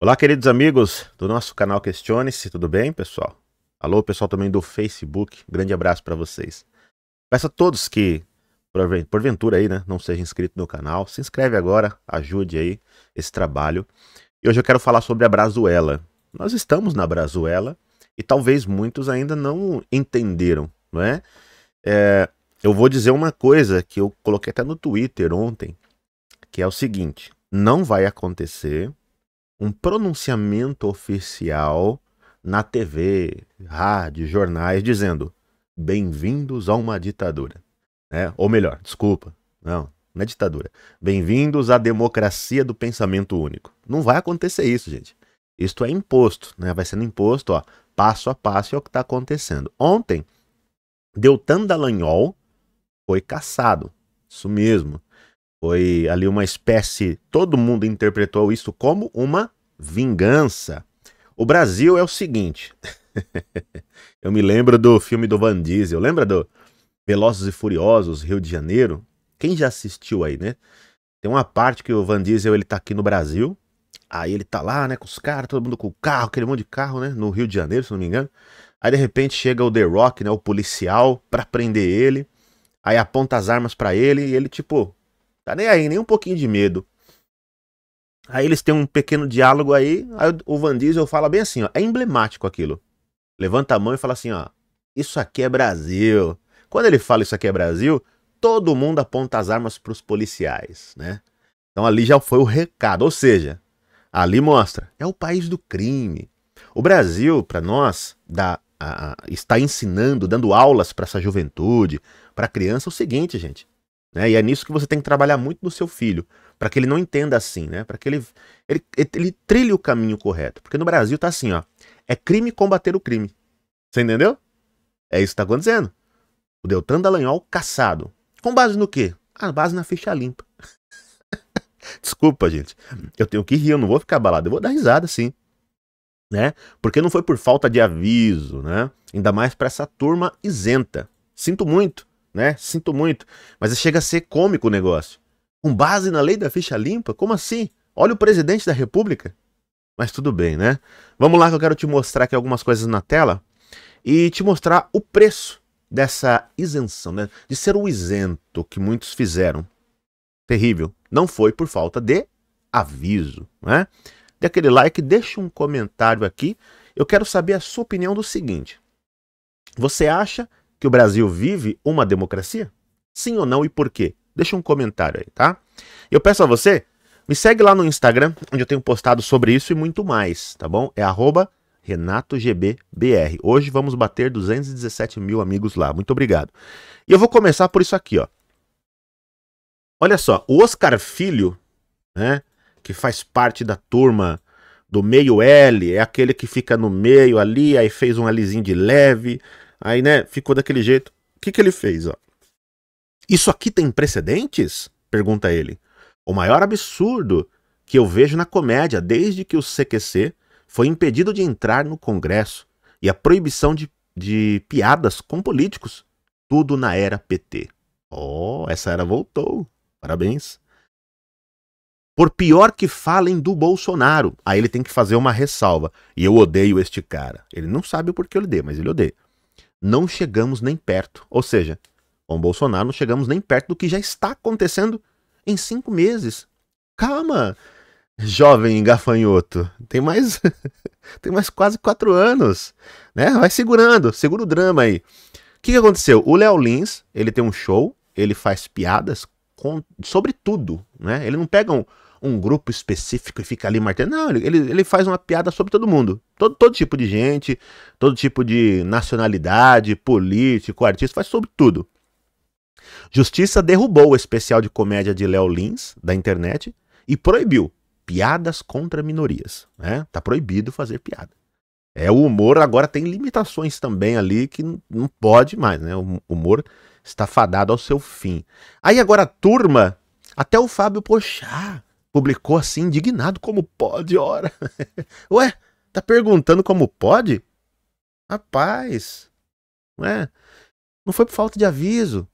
Olá, queridos amigos do nosso canal Questione-se, tudo bem, pessoal? Alô, pessoal também do Facebook, grande abraço para vocês. Peço a todos que, porventura aí, né, não seja inscrito no canal, se inscreve agora, ajude aí esse trabalho. E hoje eu quero falar sobre a Brazuela. Nós estamos na Brazuela e talvez muitos ainda não entenderam, não é? é eu vou dizer uma coisa que eu coloquei até no Twitter ontem, que é o seguinte, não vai acontecer um pronunciamento oficial na TV, rádio, jornais, dizendo: bem-vindos a uma ditadura. É, ou melhor, desculpa, não, não é ditadura. Bem-vindos à democracia do pensamento único. Não vai acontecer isso, gente. Isto é imposto, né? Vai sendo imposto, ó, passo a passo é o que está acontecendo. Ontem, Deltan Dallagnol foi caçado. Isso mesmo. Foi ali uma espécie, todo mundo interpretou isso como uma vingança. O Brasil é o seguinte. eu me lembro do filme do Van Diesel. Lembra do Velozes e Furiosos, Rio de Janeiro? Quem já assistiu aí, né? Tem uma parte que o Van Diesel ele tá aqui no Brasil. Aí ele tá lá, né, com os caras, todo mundo com o carro, aquele monte de carro, né, no Rio de Janeiro, se não me engano. Aí de repente chega o The Rock, né, o policial, pra prender ele. Aí aponta as armas para ele e ele, tipo, tá nem aí, nem um pouquinho de medo. Aí eles têm um pequeno diálogo aí, aí o Van Diesel fala bem assim, ó, é emblemático aquilo. Levanta a mão e fala assim, ó, isso aqui é Brasil. Quando ele fala isso aqui é Brasil, todo mundo aponta as armas para os policiais, né? Então ali já foi o recado, ou seja, ali mostra, é o país do crime. O Brasil, para nós, dá, a, a, está ensinando, dando aulas para essa juventude, para a criança, é o seguinte, gente. Né? E é nisso que você tem que trabalhar muito no seu filho, para que ele não entenda assim, né? Para que ele, ele, ele trilhe o caminho correto. Porque no Brasil tá assim, ó. É crime combater o crime. Você entendeu? É isso que tá acontecendo. O Deltan Dallagnol caçado. Com base no quê? A base na ficha limpa. Desculpa, gente. Eu tenho que rir, eu não vou ficar abalado. Eu vou dar risada, sim. Né? Porque não foi por falta de aviso, né? Ainda mais para essa turma isenta. Sinto muito né? Sinto muito. Mas chega a ser cômico o negócio. Com base na lei da ficha limpa? Como assim? Olha o presidente da república. Mas tudo bem, né? Vamos lá que eu quero te mostrar aqui algumas coisas na tela e te mostrar o preço dessa isenção, né? de ser o isento que muitos fizeram. Terrível. Não foi por falta de aviso, né? Dê aquele like, deixa um comentário aqui. Eu quero saber a sua opinião do seguinte. Você acha que o Brasil vive uma democracia? Sim ou não e por quê? Deixa um comentário aí, tá? Eu peço a você, me segue lá no Instagram, onde eu tenho postado sobre isso e muito mais, tá bom? É arroba RenatoGBBR. Hoje vamos bater 217 mil amigos lá. Muito obrigado. E eu vou começar por isso aqui, ó. Olha só, o Oscar Filho, né, que faz parte da turma do meio L, é aquele que fica no meio ali, aí fez um alizinho de leve, Aí, né, ficou daquele jeito. O que, que ele fez? Ó? Isso aqui tem precedentes? Pergunta ele. O maior absurdo que eu vejo na comédia desde que o CQC foi impedido de entrar no Congresso e a proibição de, de piadas com políticos. Tudo na era PT. Oh, essa era voltou. Parabéns. Por pior que falem do Bolsonaro, aí ele tem que fazer uma ressalva. E eu odeio este cara. Ele não sabe o porquê eu odeio, mas ele odeia não chegamos nem perto. Ou seja, com Bolsonaro não chegamos nem perto do que já está acontecendo em cinco meses. Calma, jovem gafanhoto. Tem mais, tem mais quase quatro anos, né? Vai segurando, segura o drama aí. O que, que aconteceu? O Léo Lins, ele tem um show, ele faz piadas com, sobre tudo, né? Ele não pega um, um grupo específico e fica ali martelando. Não, ele, ele, faz uma piada sobre todo mundo. Todo, todo tipo de gente, todo tipo de nacionalidade, político, artista, faz sobre tudo. Justiça derrubou o especial de comédia de Léo Lins da internet e proibiu piadas contra minorias. Né? Tá proibido fazer piada. É, o humor agora tem limitações também ali que não pode mais, né? O humor está fadado ao seu fim. Aí agora a turma, até o Fábio Pochá publicou assim, indignado, como pode, ora? Ué, tá perguntando como pode? Rapaz, não é? Não foi por falta de aviso,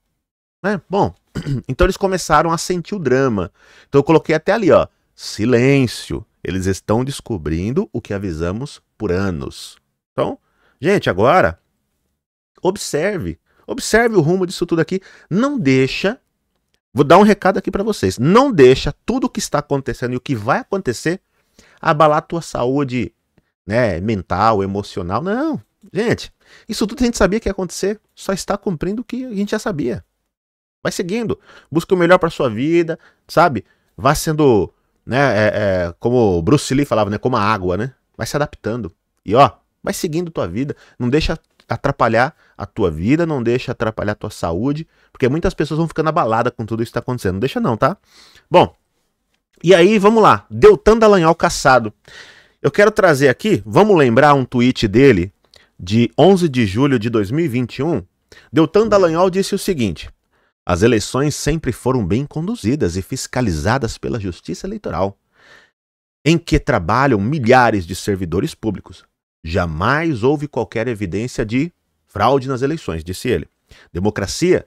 né? Bom, então eles começaram a sentir o drama. Então eu coloquei até ali, ó, silêncio. Eles estão descobrindo o que avisamos por anos. Então, gente, agora observe, observe o rumo disso tudo aqui. Não deixa Vou dar um recado aqui para vocês. Não deixa tudo o que está acontecendo e o que vai acontecer abalar a tua saúde né, mental, emocional. Não. Gente, isso tudo a gente sabia que ia acontecer, só está cumprindo o que a gente já sabia. Vai seguindo. Busca o melhor para sua vida, sabe? Vá sendo, né, é, é, como Bruce Lee falava, né, como a água, né? Vai se adaptando. E ó, vai seguindo tua vida. Não deixa atrapalhar a tua vida, não deixa atrapalhar a tua saúde, porque muitas pessoas vão ficando abaladas com tudo isso que está acontecendo. Não deixa não, tá? Bom, e aí vamos lá. Deltan Dallagnol caçado. Eu quero trazer aqui, vamos lembrar um tweet dele de 11 de julho de 2021. Deltan Dallagnol disse o seguinte: As eleições sempre foram bem conduzidas e fiscalizadas pela Justiça Eleitoral, em que trabalham milhares de servidores públicos. Jamais houve qualquer evidência de fraude nas eleições, disse ele. Democracia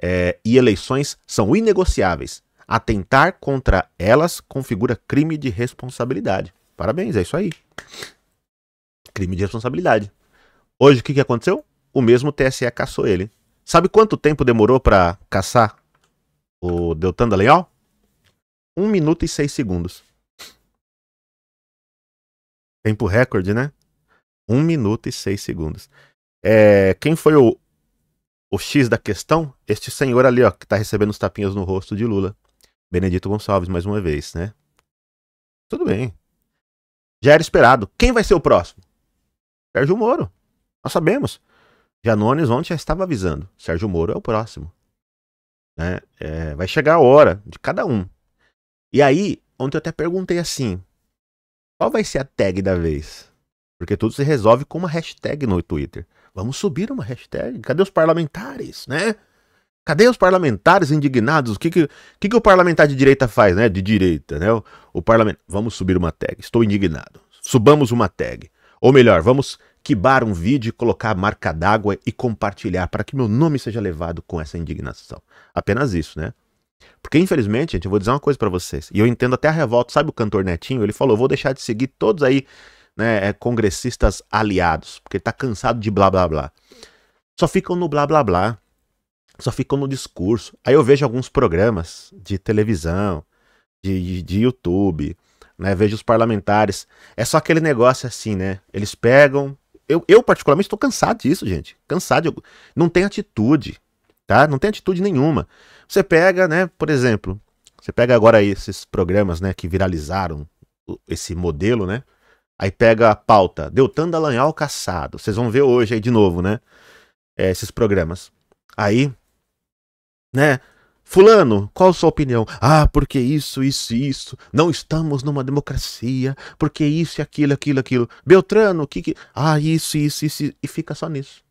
é, e eleições são inegociáveis. Atentar contra elas configura crime de responsabilidade. Parabéns, é isso aí. Crime de responsabilidade. Hoje o que, que aconteceu? O mesmo TSE caçou ele. Sabe quanto tempo demorou para caçar o Deltan Dallagnol? 1 minuto e 6 segundos. Tempo recorde, né? 1 minuto e 6 segundos. É, quem foi o, o X da questão? Este senhor ali, ó, que tá recebendo os tapinhas no rosto de Lula. Benedito Gonçalves, mais uma vez, né? Tudo bem. Já era esperado. Quem vai ser o próximo? Sérgio Moro. Nós sabemos. Janones ontem já estava avisando. Sérgio Moro é o próximo. Né? É, vai chegar a hora de cada um. E aí, ontem eu até perguntei assim: qual vai ser a tag da vez? Porque tudo se resolve com uma hashtag no Twitter. Vamos subir uma hashtag. Cadê os parlamentares, né? Cadê os parlamentares indignados? O que, que, que, que o parlamentar de direita faz, né? De direita, né? O, o parlamento. Vamos subir uma tag. Estou indignado. Subamos uma tag. Ou melhor, vamos quibar um vídeo, colocar a marca d'água e compartilhar para que meu nome seja levado com essa indignação. Apenas isso, né? Porque infelizmente, gente, eu vou dizer uma coisa para vocês. E eu entendo até a revolta. Sabe o cantor Netinho? Ele falou: "Vou deixar de seguir todos aí né, é congressistas aliados, porque está cansado de blá blá blá. Só ficam no blá blá blá, só ficam no discurso. Aí eu vejo alguns programas de televisão, de, de, de YouTube, né, vejo os parlamentares. É só aquele negócio assim, né? Eles pegam. Eu, eu particularmente, estou cansado disso, gente. Cansado. De... Não tem atitude, tá? Não tem atitude nenhuma. Você pega, né, por exemplo, você pega agora esses programas, né, que viralizaram esse modelo, né? Aí pega a pauta, Deltan Dallagnol caçado. Vocês vão ver hoje aí de novo, né? É, esses programas. Aí, né? Fulano, qual sua opinião? Ah, porque isso, isso, isso. Não estamos numa democracia. Porque isso, e aquilo, aquilo, aquilo. Beltrano, o que, que. Ah, isso, isso, isso. E fica só nisso.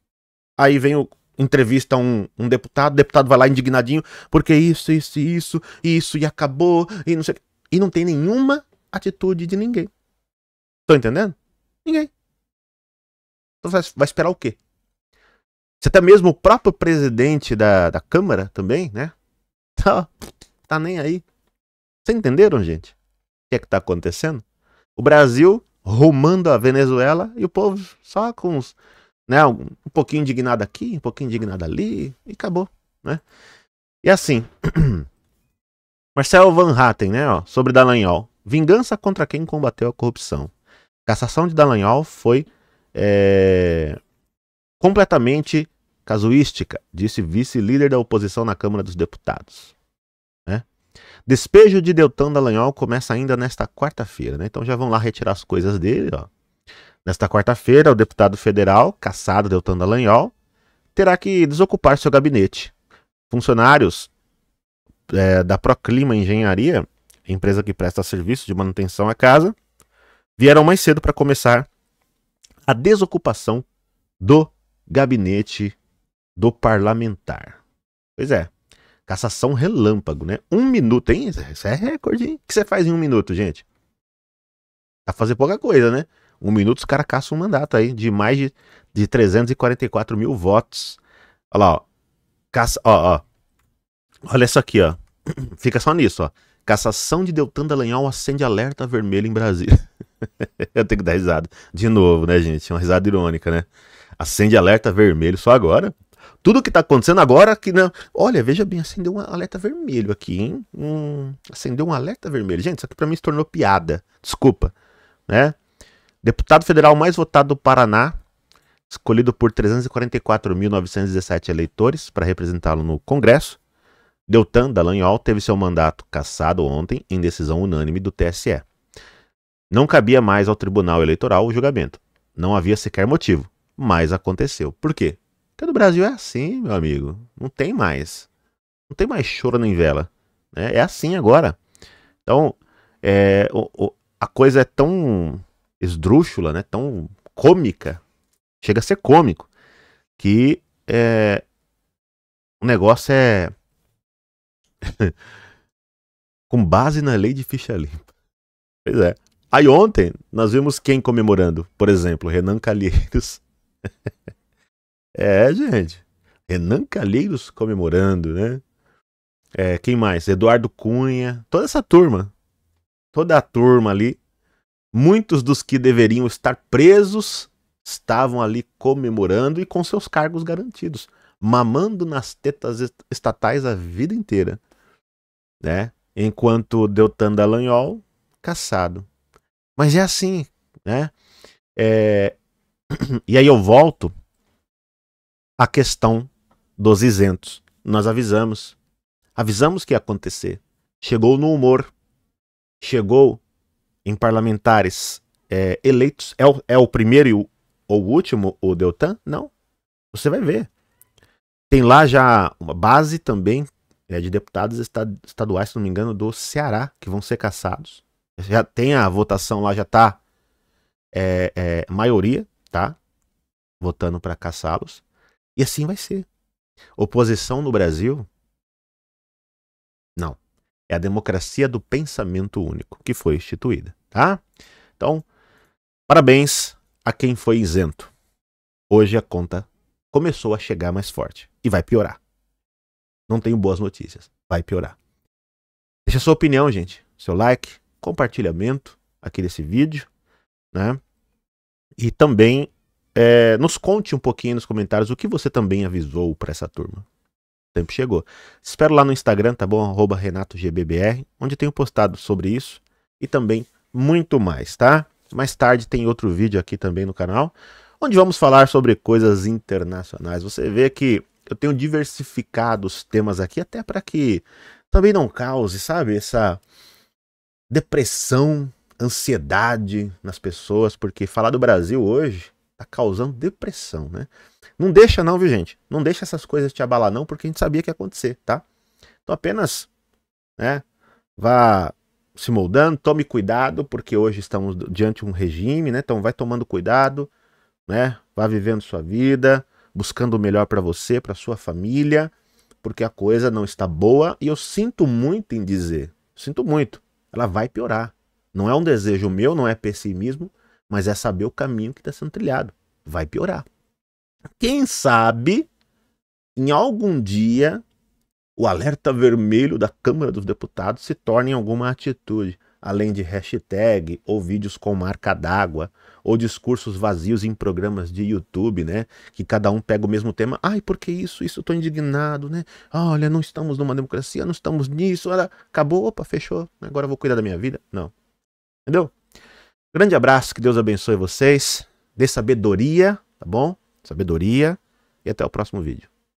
Aí vem o. Entrevista um, um deputado, o deputado vai lá indignadinho, porque isso, isso, isso, isso, e acabou, e não sei. E não tem nenhuma atitude de ninguém. Tô entendendo? Ninguém. Então vai, vai esperar o quê? Se até mesmo o próprio presidente da, da Câmara também, né? Tá, tá nem aí. Vocês entenderam, gente? O que é que tá acontecendo? O Brasil rumando a Venezuela e o povo só com uns, né, um, um pouquinho indignado aqui, um pouquinho indignado ali e acabou, né? E assim, Marcel Van Hatten, né, ó, sobre Dallagnol. Vingança contra quem combateu a corrupção cassação de Dallagnol foi é, completamente casuística, disse vice-líder da oposição na Câmara dos Deputados. Né? Despejo de Deltan Dallagnol começa ainda nesta quarta-feira, né? então já vão lá retirar as coisas dele. Ó. Nesta quarta-feira, o deputado federal, caçado Deltan Dallagnol, terá que desocupar seu gabinete. Funcionários é, da Proclima Engenharia, empresa que presta serviço de manutenção à casa, vieram mais cedo para começar a desocupação do gabinete do parlamentar. Pois é, cassação relâmpago, né? Um minuto, hein? Isso é recorde, hein? O que você faz em um minuto, gente? Tá fazer pouca coisa, né? Um minuto os caras caçam um mandato aí de mais de, de 344 mil votos. Olha lá, ó. Caça, ó, ó. Olha isso aqui, ó. Fica só nisso, ó. Cassação de Deltan Dallagnol acende alerta vermelho em Brasília. Eu tenho que dar risada. De novo, né, gente? Uma risada irônica, né? Acende alerta vermelho só agora. Tudo que tá acontecendo agora que não. Olha, veja bem, acendeu um alerta vermelho aqui, hein? Hum, acendeu um alerta vermelho. Gente, isso aqui pra mim se tornou piada. Desculpa, né? Deputado federal mais votado do Paraná, escolhido por 344.917 eleitores para representá-lo no Congresso, Deltan Dallagnol teve seu mandato cassado ontem em decisão unânime do TSE. Não cabia mais ao Tribunal Eleitoral o julgamento. Não havia sequer motivo, mas aconteceu. Por quê? Porque no Brasil é assim, meu amigo. Não tem mais. Não tem mais choro nem vela. É, é assim agora. Então, é, o, o, a coisa é tão esdrúxula, né? tão cômica, chega a ser cômico, que é, o negócio é com base na lei de ficha limpa. Pois é. Aí ontem nós vimos quem comemorando, por exemplo, Renan Calheiros. é, gente. Renan Calheiros comemorando, né? É, quem mais? Eduardo Cunha, toda essa turma. Toda a turma ali. Muitos dos que deveriam estar presos estavam ali comemorando e com seus cargos garantidos, mamando nas tetas estatais a vida inteira né? Enquanto Deltan Dallagnol, caçado. Mas é assim, né? É... E aí eu volto à questão dos isentos. Nós avisamos. Avisamos que ia acontecer. Chegou no humor. Chegou em parlamentares é, eleitos. É o, é o primeiro ou o último, o Deltan? Não. Você vai ver. Tem lá já uma base também é, de deputados estaduais, se não me engano, do Ceará, que vão ser cassados. Já tem a votação lá, já está é, é, maioria, tá? Votando para caçá-los. E assim vai ser. Oposição no Brasil? Não. É a democracia do pensamento único que foi instituída, tá? Então, parabéns a quem foi isento. Hoje a conta começou a chegar mais forte e vai piorar não tenho boas notícias. Vai piorar. Deixa a sua opinião, gente. Seu like, compartilhamento aqui desse vídeo, né? E também é, nos conte um pouquinho nos comentários o que você também avisou para essa turma. O tempo chegou. Espero lá no Instagram, tá bom? Arroba RenatoGBBR, onde tenho postado sobre isso e também muito mais, tá? Mais tarde tem outro vídeo aqui também no canal, onde vamos falar sobre coisas internacionais. Você vê que eu tenho diversificado os temas aqui até para que também não cause, sabe, essa depressão, ansiedade nas pessoas, porque falar do Brasil hoje tá causando depressão, né? Não deixa não, viu, gente? Não deixa essas coisas te abalar não, porque a gente sabia que ia acontecer, tá? Então apenas, né, vá se moldando, tome cuidado, porque hoje estamos diante de um regime, né? Então vai tomando cuidado, né? Vá vivendo sua vida, buscando o melhor para você, para sua família, porque a coisa não está boa e eu sinto muito em dizer, sinto muito, ela vai piorar. Não é um desejo meu, não é pessimismo, mas é saber o caminho que está sendo trilhado. Vai piorar. Quem sabe, em algum dia, o alerta vermelho da Câmara dos Deputados se torne em alguma atitude além de hashtag ou vídeos com marca d'água ou discursos vazios em programas de YouTube, né? Que cada um pega o mesmo tema. Ai, por que isso? Isso eu tô indignado, né? Olha, não estamos numa democracia, não estamos nisso. Olha, acabou, opa, fechou. Agora eu vou cuidar da minha vida. Não. Entendeu? Grande abraço, que Deus abençoe vocês. Dê sabedoria, tá bom? Sabedoria. E até o próximo vídeo.